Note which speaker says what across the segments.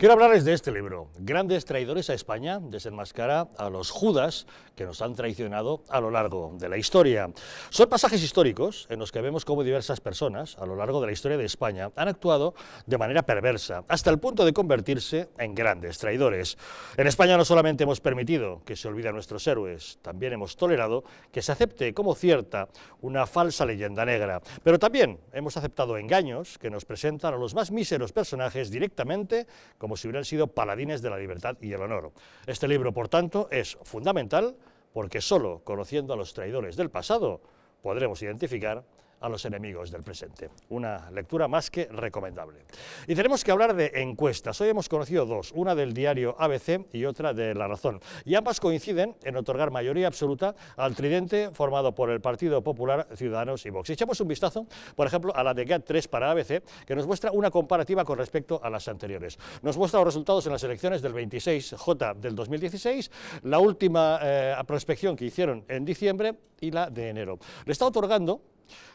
Speaker 1: Quiero hablarles de este libro, Grandes traidores a España, desenmascara a los Judas que nos han traicionado a lo largo de la historia. Son pasajes históricos en los que vemos cómo diversas personas a lo largo de la historia de España han actuado de manera perversa, hasta el punto de convertirse en grandes traidores. En España no solamente hemos permitido que se olviden nuestros héroes, también hemos tolerado que se acepte como cierta una falsa leyenda negra, pero también hemos aceptado engaños que nos presentan a los más míseros personajes directamente como como si hubieran sido paladines de la libertad y el honor. Este libro, por tanto, es fundamental porque solo conociendo a los traidores del pasado podremos identificar a los enemigos del presente. Una lectura más que recomendable. Y tenemos que hablar de encuestas. Hoy hemos conocido dos, una del diario ABC y otra de La Razón. Y ambas coinciden en otorgar mayoría absoluta al tridente formado por el Partido Popular, Ciudadanos y Vox. Echamos un vistazo, por ejemplo, a la de GAT3 para ABC, que nos muestra una comparativa con respecto a las anteriores. Nos muestra los resultados en las elecciones del 26J del 2016, la última eh, prospección que hicieron en diciembre y la de enero. Le está otorgando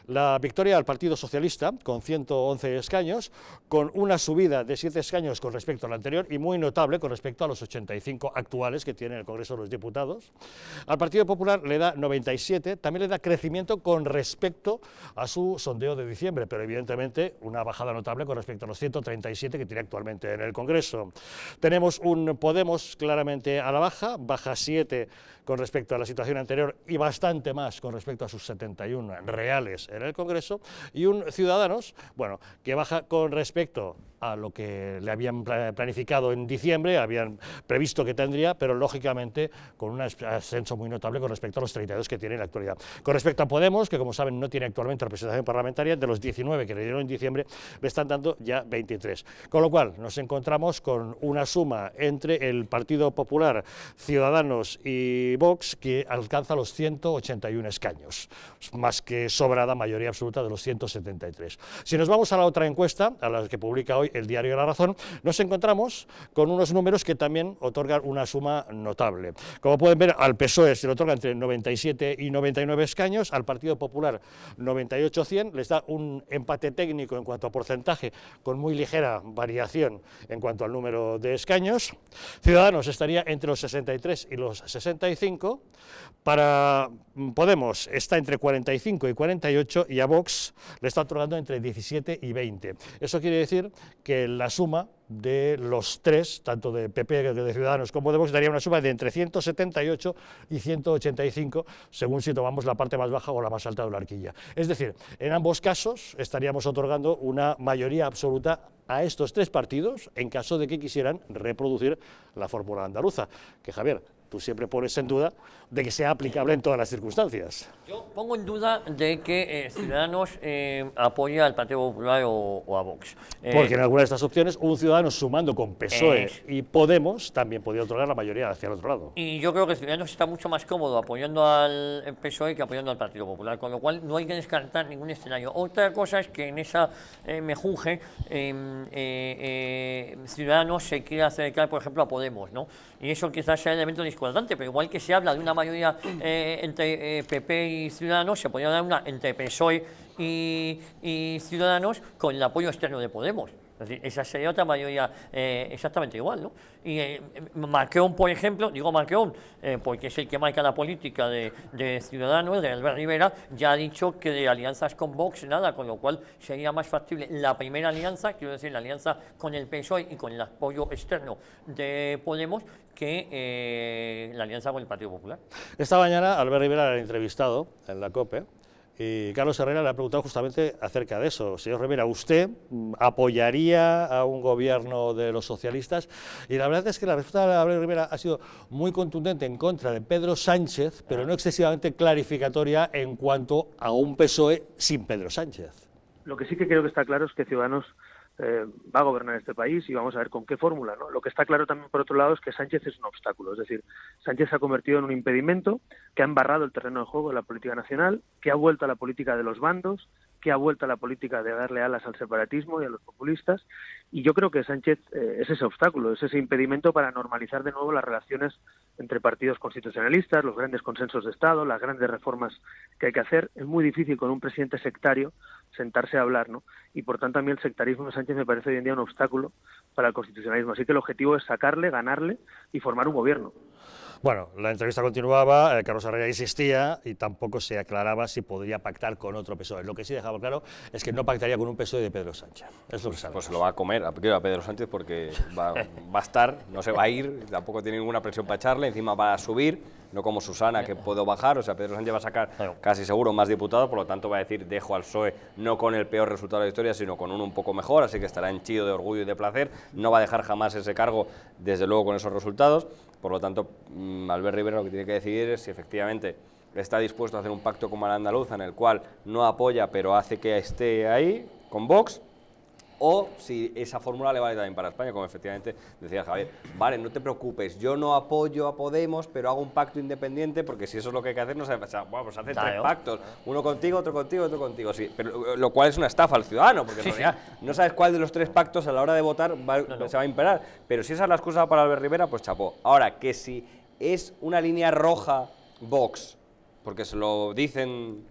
Speaker 1: la victoria al Partido Socialista, con 111 escaños, con una subida de 7 escaños con respecto al anterior y muy notable con respecto a los 85 actuales que tiene el Congreso de los Diputados. Al Partido Popular le da 97, también le da crecimiento con respecto a su sondeo de diciembre, pero evidentemente una bajada notable con respecto a los 137 que tiene actualmente en el Congreso. Tenemos un Podemos claramente a la baja, baja 7 con respecto a la situación anterior y bastante más con respecto a sus 71 reales en el Congreso, y un Ciudadanos, bueno, que baja con respecto a lo que le habían planificado en diciembre, habían previsto que tendría, pero lógicamente con un ascenso muy notable con respecto a los 32 que tiene en la actualidad. Con respecto a Podemos, que como saben no tiene actualmente representación parlamentaria, de los 19 que le dieron en diciembre, le están dando ya 23. Con lo cual nos encontramos con una suma entre el Partido Popular, Ciudadanos y Vox que alcanza los 181 escaños, más que sobrada mayoría absoluta de los 173. Si nos vamos a la otra encuesta, a la que publica hoy, el diario La Razón, nos encontramos con unos números que también otorgan una suma notable. Como pueden ver, al PSOE se le otorga entre 97 y 99 escaños, al Partido Popular 98-100, les da un empate técnico en cuanto a porcentaje, con muy ligera variación en cuanto al número de escaños. Ciudadanos estaría entre los 63 y los 65. Para Podemos está entre 45 y 48 y a Vox le está otorgando entre 17 y 20. Eso quiere decir que la suma de los tres, tanto de PP, de Ciudadanos como de Vox, daría una suma de entre 178 y 185, según si tomamos la parte más baja o la más alta de la arquilla. Es decir, en ambos casos estaríamos otorgando una mayoría absoluta a estos tres partidos en caso de que quisieran reproducir la fórmula andaluza. Que Javier, tú siempre pones en duda de que sea aplicable en todas las circunstancias. Yo
Speaker 2: pongo en duda de que eh, Ciudadanos eh, apoye al Partido Popular o, a Vox.
Speaker 1: Eh, Porque en alguna de estas opciones un ciudadano sumando con PSOE y Podemos también podría otorgar la mayoría hacia el otro lado.
Speaker 2: Y yo creo que Ciudadanos está mucho más cómodo apoyando al PSOE que apoyando al Partido Popular, con lo cual no hay que descartar ningún escenario. Otra cosa es que en esa eh, mejunje em, Ciudadanos se quiere acercar, por ejemplo, a Podemos, ¿no? Y eso quizás sea elemento pero igual que se habla de una mayoría eh, entre PP eh, y Ciudadanos, se podría dar una entre PSOE y, y Ciudadanos con el apoyo externo de Podemos esa sería otra mayoría exactamente igual, Y eh, marqueón por ejemplo, digo marqueón eh, porque es el que marca la política de, de, Ciudadanos, de Albert Rivera, ya ha dicho que de alianzas con Vox nada, con lo cual sería más factible la primera alianza, quiero decir, la alianza con el PSOE y con el apoyo externo de Podemos, que eh, la alianza con el Partido Popular.
Speaker 1: Esta mañana Albert Rivera era entrevistado en la COPE y Carlos Herrera le ha preguntado justamente acerca de eso. Señor Rivera, ¿usted mm, apoyaría a un gobierno de los socialistas? Y la verdad es que la respuesta de Gabriel Rivera ha sido muy contundente en contra de Pedro Sánchez, pero no excesivamente clarificatoria en cuanto a un PSOE sin Pedro Sánchez. Lo que sí que creo que está claro es que Ciudadanos eh, va a gobernar este país y vamos a ver con qué fórmula. ¿no? Lo que está claro también, por otro lado, es que Sánchez es un obstáculo. Es decir, Sánchez se ha convertido en un impedimento que ha embarrado el terreno de juego de la política nacional, que ha vuelto a la política de los bandos, que ha vuelto a la política de darle alas al separatismo y a los populistas. Y yo creo que Sánchez eh, es ese obstáculo, es ese impedimento para normalizar de nuevo las relaciones entre partidos constitucionalistas, los grandes consensos de Estado, las grandes reformas que hay que hacer. Es muy difícil con un presidente sectario sentarse a hablar, ¿no? Y por tanto a el sectarismo de Sánchez me parece hoy en día un obstáculo para el constitucionalismo. Así que el objetivo es sacarle, ganarle y formar un gobierno. Bueno, la entrevista continuaba, eh, Carlos Herrera insistía y tampoco se aclaraba si podría pactar con otro PSOE. Lo que sí dejaba claro es que no pactaría con un PSOE de Pedro Sánchez. lo Pues se lo va a comer a Pedro Sánchez porque va, a estar, no se va a ir, tampoco tiene
Speaker 3: ninguna presión para echarle, encima va a subir, no como Susana que puedo bajar, o sea, Pedro Sánchez va a sacar casi seguro más diputados, por lo tanto va a decir dejo al PSOE no con el peor resultado de la historia, sino con uno un poco mejor, así que estará chido de orgullo y de placer, no va a dejar jamás ese cargo, desde luego con esos resultados, por lo tanto, mm, Albert Rivera lo que tiene que decidir es si efectivamente está dispuesto a hacer un pacto con andaluza en el cual no apoya pero hace que esté ahí con Vox, o si esa fórmula le vale también para España, como efectivamente decía Javier. Vale, no te preocupes, yo no apoyo a Podemos, pero hago un pacto independiente, porque si eso es lo que hay que hacer, no se, bueno, pues tres pactos, uno contigo, otro contigo, otro contigo, sí, pero lo cual es una estafa al ciudadano, porque no sabes cuál de los tres pactos a la hora de votar se va a imperar, pero si esa es la excusa para Albert Rivera, pues chapó. Ahora, que si es una línea roja Vox, porque se lo dicen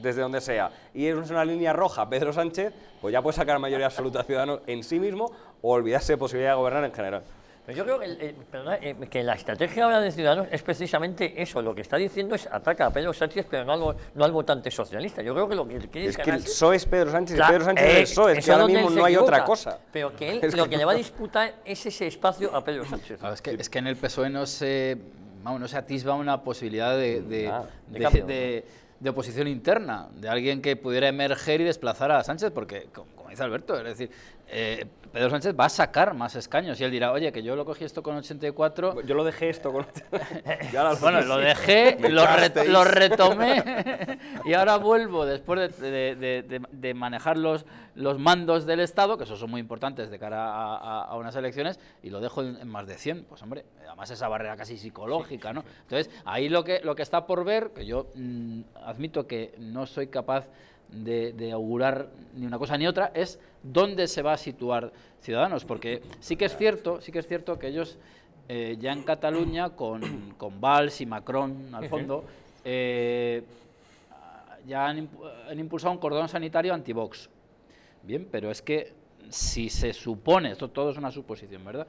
Speaker 3: desde donde sea, y es una línea roja, Pedro Sánchez, pues ya puede sacar mayoría absoluta a Ciudadanos en sí mismo o olvidarse de posibilidad de gobernar en general.
Speaker 2: Pero yo creo que, eh, la estrategia ahora de Ciudadanos es precisamente eso. Lo que está diciendo es ataca a Pedro Sánchez, pero no al, votante socialista. Yo creo que lo que quiere es que el PSOE
Speaker 3: es Pedro Sánchez y Pedro Sánchez es el eh, PSOE. ahora mismo no hay
Speaker 2: otra cosa. Pero que él lo que, le va a
Speaker 4: disputar es ese espacio a Pedro Sánchez. es, que, es que en el PSOE no se vamos, no se atisba una posibilidad de, mm, de, de oposición interna, de alguien que pudiera emerger y desplazar a Sánchez, porque dice Alberto, es decir, eh, Pedro Sánchez va a sacar más escaños y él dirá, oye, que yo lo cogí esto con 84. Yo lo dejé esto con. bueno, lo dejé, lo, retomé y ahora vuelvo después de, manejar los, mandos del Estado, que esos son muy importantes de cara a, unas elecciones, y lo dejo en, más de 100. Pues hombre, además esa barrera casi psicológica, ¿no? Entonces, ahí lo que, lo que está por ver, que yo mm, admito que no soy capaz de, augurar ni una cosa ni otra, es dónde se va a situar Ciudadanos, porque sí que es cierto, sí que es cierto que ellos eh, ya en Cataluña, con, Valls y Macron al fondo, eh, ya han, impulsado un cordón sanitario anti anti-Vox. Bien, pero es que si se supone, esto todo es una suposición, ¿verdad?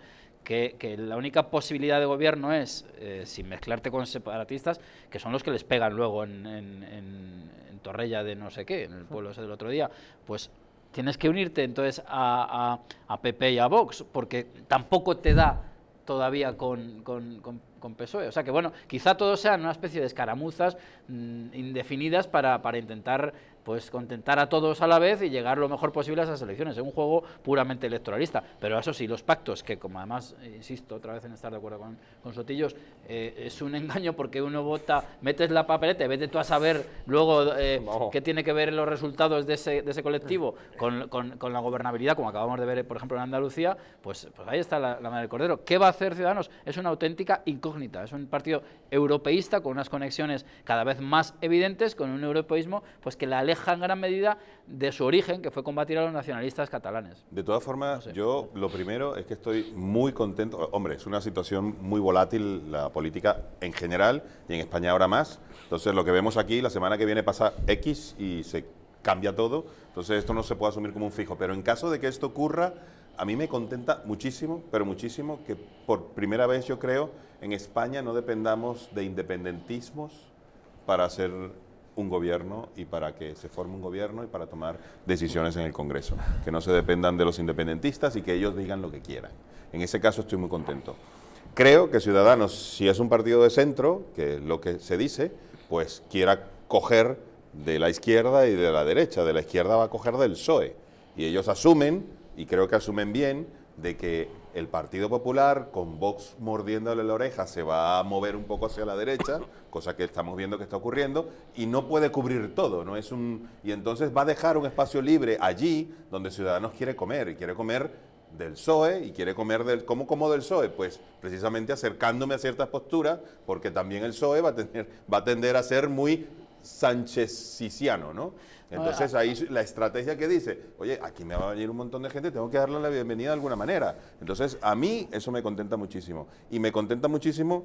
Speaker 4: que, la única posibilidad de gobierno es, eh, sin mezclarte con separatistas, que son los que les pegan luego en, en, Torrella de no sé qué, en el pueblo ese del otro día, pues tienes que unirte entonces a, a, PP y a Vox, porque tampoco te da todavía con, con, PSOE. O sea que, bueno, quizá todos sean una especie de escaramuzas mm, indefinidas para, para intentar pues contentar a todos a la vez y llegar lo mejor posible a esas elecciones. Es un juego puramente electoralista. Pero eso sí, los pactos, que como además, insisto otra vez en estar de acuerdo con, Sotillos, eh, es un engaño porque uno vota, metes la papeleta, vete tú a saber luego eh, qué tiene que ver los resultados de ese, colectivo con, la gobernabilidad, como acabamos de ver, por ejemplo, en Andalucía, pues, pues, ahí está la, la madre del cordero. ¿Qué va a hacer Ciudadanos? Es una auténtica incógnita. Es un partido europeísta con unas conexiones cada vez más evidentes, con un europeísmo pues que la aleja en gran medida de su origen, que fue combatir a los nacionalistas catalanes.
Speaker 5: De todas formas, yo lo primero es que estoy muy contento. Hombre, es una situación muy volátil la política en general y en España ahora más. Entonces, lo que vemos aquí, la semana que viene pasa X y se cambia todo. Entonces, esto no se puede asumir como un fijo. Pero en caso de que esto ocurra, a mí me contenta muchísimo, pero muchísimo, que por primera vez yo creo en España no dependamos de independentismos para hacer un gobierno y para que se forme un gobierno y para tomar decisiones en el Congreso, que no se dependan de los independentistas y que ellos digan lo que quieran. En ese caso estoy muy contento. Creo que Ciudadanos, si es un partido de centro, que es lo que se dice, pues quiera coger de la izquierda y de la derecha. De la izquierda va a coger del PSOE. Y ellos asumen, y creo que asumen bien, de que el Partido Popular, con Vox mordiéndole la oreja, se va a mover un poco hacia la derecha, cosa que estamos viendo que está ocurriendo, y no puede cubrir todo, no es un y entonces va a dejar un espacio libre allí donde Ciudadanos quiere comer y quiere comer del PSOE y quiere comer del cómo como del PSOE, pues precisamente acercándome a ciertas posturas, porque también el PSOE va a va a tender a ser muy siciano ¿no? Entonces ah, ah, ahí ah. la estrategia que dice, oye, aquí me va a venir un montón de gente, tengo que darle la bienvenida de alguna manera. Entonces a mí eso me contenta muchísimo. Y me contenta muchísimo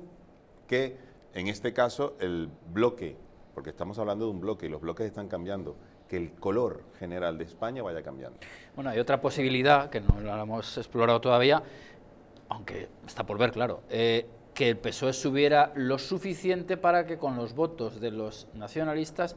Speaker 5: que en este caso el bloque, porque estamos hablando de un bloque y los bloques están cambiando, que el color general de España vaya cambiando.
Speaker 4: Bueno, hay otra posibilidad que no lo hemos explorado todavía, aunque está por ver, claro. Eh, que el PSOE subiera lo suficiente para que con los votos de los nacionalistas,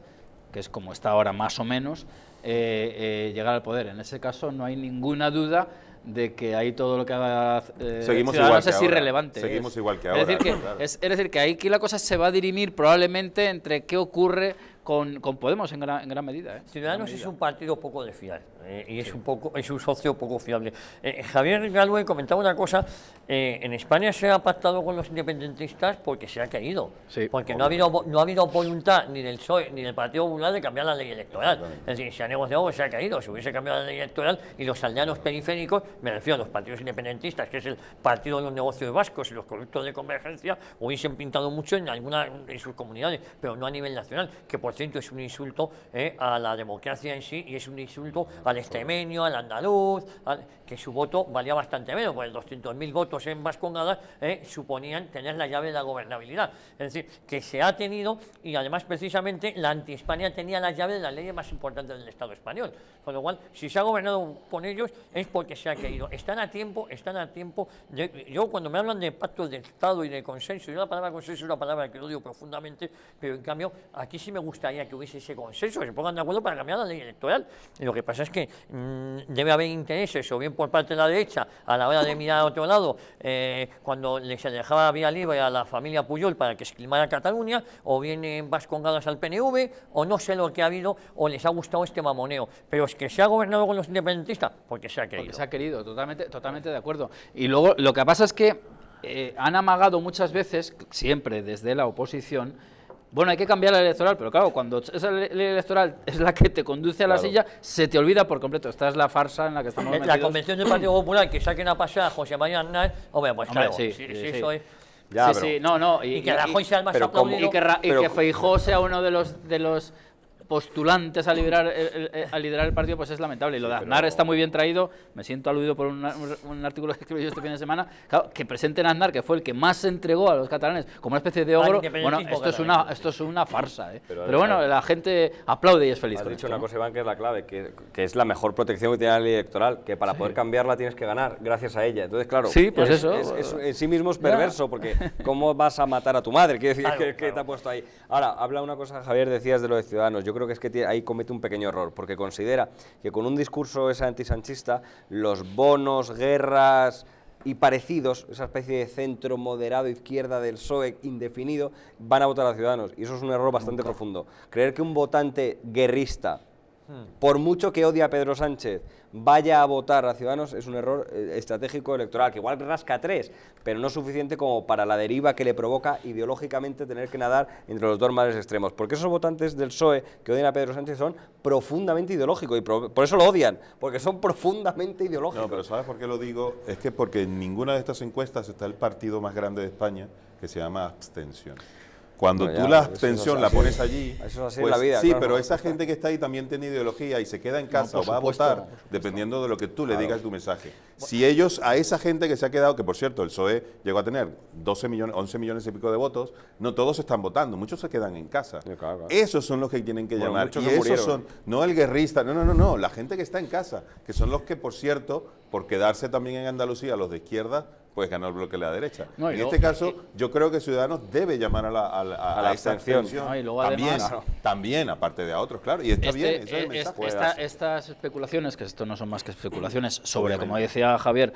Speaker 4: que es como está ahora más o menos, eh, eh llegar al poder. En ese caso no hay ninguna duda de que ahí todo lo que haga eh, Seguimos es irrelevante. Seguimos es, igual que ahora. decir que, ahí la cosa se va a dirimir probablemente entre qué ocurre con, Podemos en gran, medida. ¿eh? Ciudadanos es un partido poco de
Speaker 2: eh, y es, un poco, es un socio poco fiable. Eh, Javier Galway comentaba una cosa, eh, en España se ha pactado con los independentistas porque se ha caído, porque no ha, habido, no ha habido voluntad ni del PSOE ni del Partido Popular de cambiar la ley electoral. Es decir, se ha negociado, se ha caído, se hubiese cambiado la ley electoral y los aldeanos periféricos, me refiero a los partidos independentistas, que es el partido de los negocios vascos y los corruptos de convergencia, hubiesen pintado mucho en, alguna, en sus comunidades, pero no a nivel nacional, que por cierto es un insulto a la democracia en sí y es un insulto a al extremeño, al andaluz, que su voto valía bastante menos, porque 200.000 votos en Vascongadas eh, suponían tener la llave de la gobernabilidad. Es decir, que se ha tenido, y además precisamente la antihispania tenía la llave de la ley más importante del Estado español. Con lo cual, si se ha gobernado con ellos es porque se ha querido. Están a tiempo, están a tiempo. yo cuando me hablan de pactos de Estado y de consenso, yo la palabra consenso es una palabra que odio profundamente, pero en cambio aquí sí me gustaría que hubiese ese consenso, que se pongan de acuerdo para cambiar la ley electoral. Y lo que pasa es que Mm, debe haber intereses, o bien por parte de la derecha, a la hora de mirar a otro lado, eh, cuando se dejaba vía libre a la familia Puyol para que se climara Cataluña, o bien vascongadas al PNV, o no sé lo que ha habido, o les ha gustado este mamoneo. Pero es que se ha gobernado con los independentistas porque se ha querido. Porque
Speaker 4: se ha querido, totalmente, totalmente de acuerdo. Y luego lo que pasa es que eh, han amagado muchas veces, siempre desde la oposición, bueno, hay que cambiar la electoral, pero claro, cuando esa ley electoral es la que te conduce a la silla, se te olvida por completo. Esta es la farsa en la que estamos La convención del Partido
Speaker 2: Popular que saquen a pasar a José María Aznar, hombre, pues hombre, claro, sí, sí, sí, sí. Soy... Ya, sí, sí, no,
Speaker 4: no. Y, que Rajoy sea el más aplaudido. Y que, y que Feijóo sea uno de los, de los postulantes a, liderar eh, a liderar el partido, pues es lamentable. Y lo de Aznar está muy bien traído. Me siento aludido por un, un artículo que escribí yo este fin de semana. Claro, que presenten a Aznar, que fue el que más se entregó a los catalanes como una especie de ogro. Bueno, esto es una, esto es una farsa. ¿eh? Pero, bueno, la gente
Speaker 3: aplaude y es feliz. Has dicho una cosa, Iván, que es la clave, que, que, es la mejor protección que tiene la ley electoral, que para poder cambiarla tienes que ganar gracias a ella. Entonces, claro, sí, pues es, eso. en sí mismo es perverso, porque ¿cómo vas a matar a tu madre? Quiero decir, ¿qué que, te ha puesto ahí. Ahora, habla una cosa, Javier, decías de los ciudadanos. Yo creo que es que ahí comete un pequeño error, porque considera que con un discurso es antisanchista, los bonos, guerras, y parecidos, esa especie de centro moderado izquierda del PSOE indefinido, van a votar a ciudadanos. Y eso es un error bastante profundo. Creer que un votante guerrista Hmm. por mucho que odie a Pedro Sánchez, vaya a votar a Ciudadanos, es un error eh, estratégico electoral, que igual rasca tres, pero no suficiente como para la deriva que le provoca ideológicamente tener que nadar entre los dos males extremos. Porque esos votantes del PSOE que odian a Pedro Sánchez son profundamente ideológicos, y por eso lo odian, porque son profundamente ideológicos.
Speaker 5: No, pero ¿sabes por qué lo digo? Es que porque en ninguna de estas encuestas está el partido más grande de España, que se llama Abstención. Cuando tú la abstención la pones allí, pues, sí, pero esa gente que está ahí también tiene ideología y se queda en casa o va a votar, dependiendo de lo que tú le digas tu mensaje. Si ellos, a esa gente que se ha quedado, que por cierto, el PSOE llegó a tener 12 millones, 11 millones y pico de votos, no todos están votando, muchos se quedan en casa. Esos son los que tienen que llamar. Y esos son, no el guerrista, no, no, no, no, la gente que está en casa, que son los que, por cierto, por quedarse también en Andalucía, los de izquierda, pues ganar el bloque de la derecha. en este caso, yo creo que Ciudadanos debe llamar a la, extensión... también, aparte de
Speaker 4: a otros, claro. Y está este, bien, eh, estas especulaciones, que esto no son más que especulaciones, sobre, como decía Javier,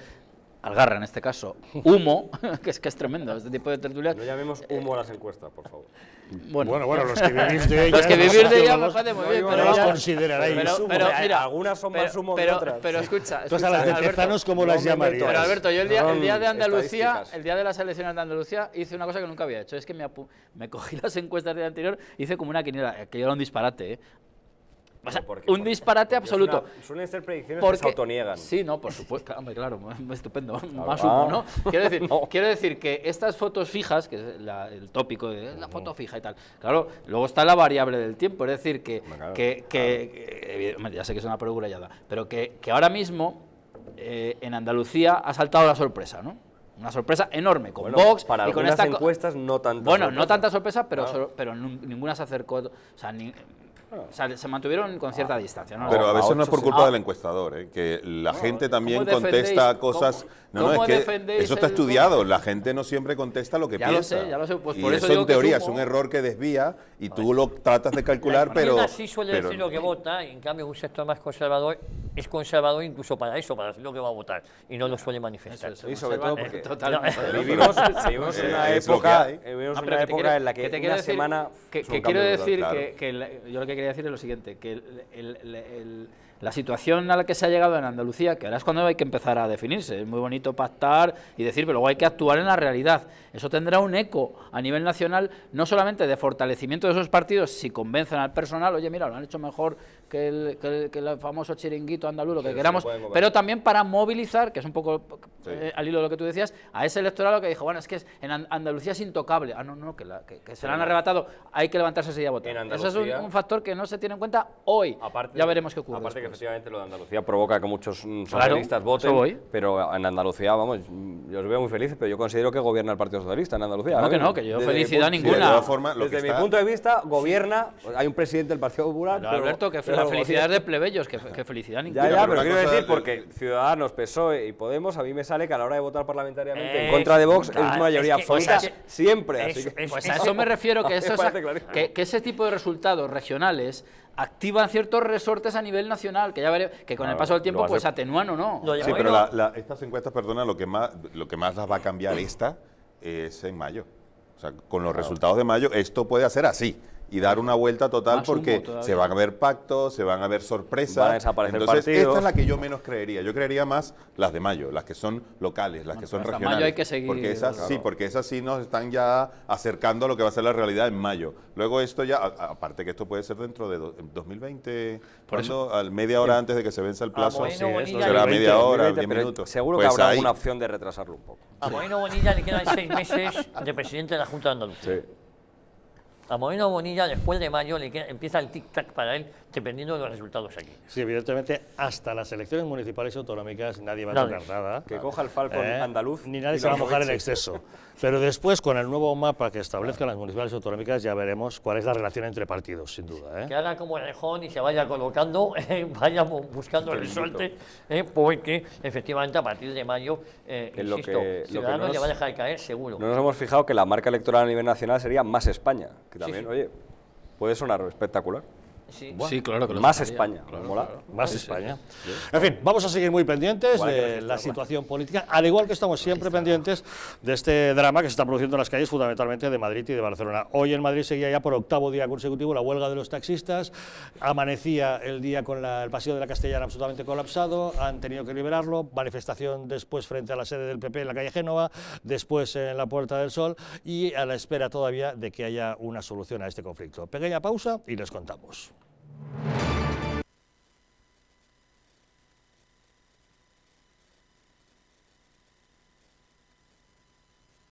Speaker 4: Algarra en este caso, humo, que es que es tremendo este tipo de tertulias. No llamemos eh, humo a las encuestas, por favor. Bueno, bueno, los que vivís de ella. los que vivís de pues, muy bien, pero. No las consideraréis pero, humo. Pero, eh, mira, algunas son más humo que otras. Pero escucha. Tú a las de Tezanos, ¿cómo las llamarías? Pero Alberto, yo el día, el día de Andalucía, el día de las elecciones de Andalucía, hice una cosa que nunca había hecho. Es que me, me cogí las encuestas del día anterior hice como una quiniela, eh, que yo era un disparate, ¿eh? un disparate absoluto. suelen ser predicciones que se autoniegan. Sí, no, por supuesto. claro, estupendo. Ah. Quiero decir, que estas fotos fijas, que es el tópico de la foto fija y tal, claro, luego está la variable del tiempo. Es decir, que, ya sé que es una yada. pero que, ahora mismo eh, en Andalucía ha saltado la sorpresa, ¿no? una sorpresa enorme con Vox para y con estas encuestas no tantas bueno no tanta sorpresa pero pero ninguna se acercó o sea ni, se mantuvieron con cierta distancia. Pero a veces no es por culpa del
Speaker 5: encuestador, ¿eh? que la gente también contesta cosas... No, es que eso está estudiado, la gente no siempre contesta lo que ya piensa. Lo sé, ya lo sé. Pues y por eso, en teoría es un error que desvía y tú lo tratas de calcular, pero... así suele decir
Speaker 2: lo que vota, en cambio un sector más conservador es conservador incluso para eso, para lo que va a votar, y no lo suele manifestar. y sobre todo porque total, vivimos, en una época,
Speaker 3: una ah, en la que, que te semana... Que,
Speaker 4: quiero decir, que, yo lo que quería decir es lo siguiente, que el la situación a la que se ha llegado en Andalucía, que ahora es cuando hay que empezar a definirse, es muy bonito pactar y decir, pero luego hay que actuar en la realidad. Eso tendrá un eco a nivel nacional, no solamente de fortalecimiento de esos partidos, si convencen al personal, oye, mira, lo han hecho mejor que el, que famoso chiringuito andaluz, lo que queramos, pero también para movilizar, que es un poco eh, al hilo de lo que tú decías, a ese electorado que dijo, bueno, es que en Andalucía es intocable. Ah, no, no, que, la, que, se lo han arrebatado, hay que levantarse ese día a votar. Eso es un, factor que no se tiene en cuenta hoy. ya veremos qué ocurre. Pues efectivamente lo de
Speaker 3: Andalucía provoca que muchos mm, socialistas voten, pero en Andalucía, vamos, yo os veo muy felices, pero yo considero que gobierna el Partido Socialista en Andalucía. No, que no, que yo felicidad ninguna. De desde mi punto de vista, gobierna, hay un presidente del Partido Popular... Pero, Alberto, que la felicidad de
Speaker 4: plebeyos, que, felicidad ninguna. Ya, ya, pero, quiero decir, porque Ciudadanos,
Speaker 3: PSOE y Podemos, a mí me sale que a la hora de votar parlamentariamente en contra de Vox, es mayoría es siempre. Pues a eso me refiero, que,
Speaker 4: que ese tipo de resultados regionales activan ciertos resortes a nivel nacional, que ya que con el ah, paso del tiempo pues atenúan o no. Sí,
Speaker 5: pero estas encuestas, perdona, lo que más lo que más las va a cambiar esta es en mayo. O sea, con los resultados de mayo, esto puede hacer así y dar una vuelta total porque se van a ver pactos, se van a ver sorpresas. Van a desaparecer Entonces, esta es la que yo menos creería. Yo creería más las de mayo, las que son locales, las que son regionales. Mayo hay que seguir. Porque esas, Sí, porque esas sí nos están ya acercando a lo que va a ser la realidad en mayo. Luego esto ya, aparte que esto puede ser dentro de 2020, Por eso, al, media hora eh, antes de que se vence el plazo. será media hora, 10 minutos. Seguro que pues habrá una alguna
Speaker 2: opción de retrasarlo un poco.
Speaker 3: A Moino Bonilla le quedan seis meses de
Speaker 2: presidente de la Junta de Andalucía. Sí a Moreno Bonilla, después de mayo, le empieza el tic-tac
Speaker 1: para él, dependiendo de los resultados aquí. Sí, evidentemente, hasta las elecciones municipales y autonómicas nadie va a nada. Que coja el falco ¿Eh? andaluz. Ni nadie se va a mojar en exceso. Pero después, con el nuevo mapa que establezcan las municipales y autonómicas, ya veremos cuál es la relación entre partidos, sin duda. ¿eh?
Speaker 2: Que haga como el Rejón y se vaya colocando, eh, vaya buscando el suerte, porque efectivamente a partir de mayo, insisto, lo que, lo va a dejar caer, seguro.
Speaker 3: No nos hemos fijado que la marca electoral a nivel nacional sería más España, también, oye, puede sonar espectacular. Sí, claro. Que más España, más España. en fin,
Speaker 1: vamos a seguir muy pendientes de la situación política, al igual que estamos siempre pendientes de este drama que se está produciendo en las calles, fundamentalmente de Madrid y de Barcelona. Hoy en Madrid seguía ya por octavo día consecutivo la huelga de los taxistas, amanecía el día con el paseo de la Castellana absolutamente colapsado, han tenido que liberarlo, manifestación después frente a la sede del PP en la calle Génova, después en la Puerta del Sol y a la espera todavía de que haya una solución a este conflicto. Pequeña pausa y les contamos. you